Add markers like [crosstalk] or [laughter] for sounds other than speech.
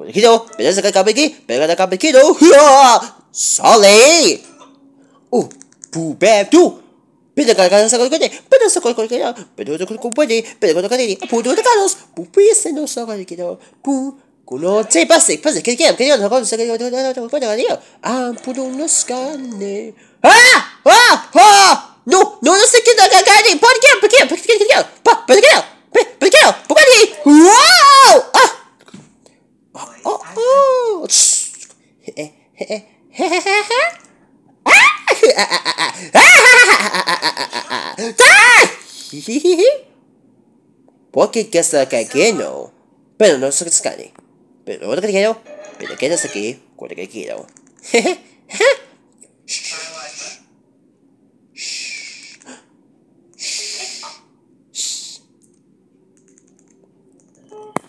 Conejito, pedazo de capeki, pegada capekito. ¡Sale! ¡Uh! ¡Pubertu! Pide ¡Pero el pero se pero se pero el de no se el pu, culo, che, pase, pase, no con se con el coche, ah, no No, no, no [laughs] Porque que está no pero no se escane. Pero que quiero, pero quedas aquí lo que quiero. [laughs]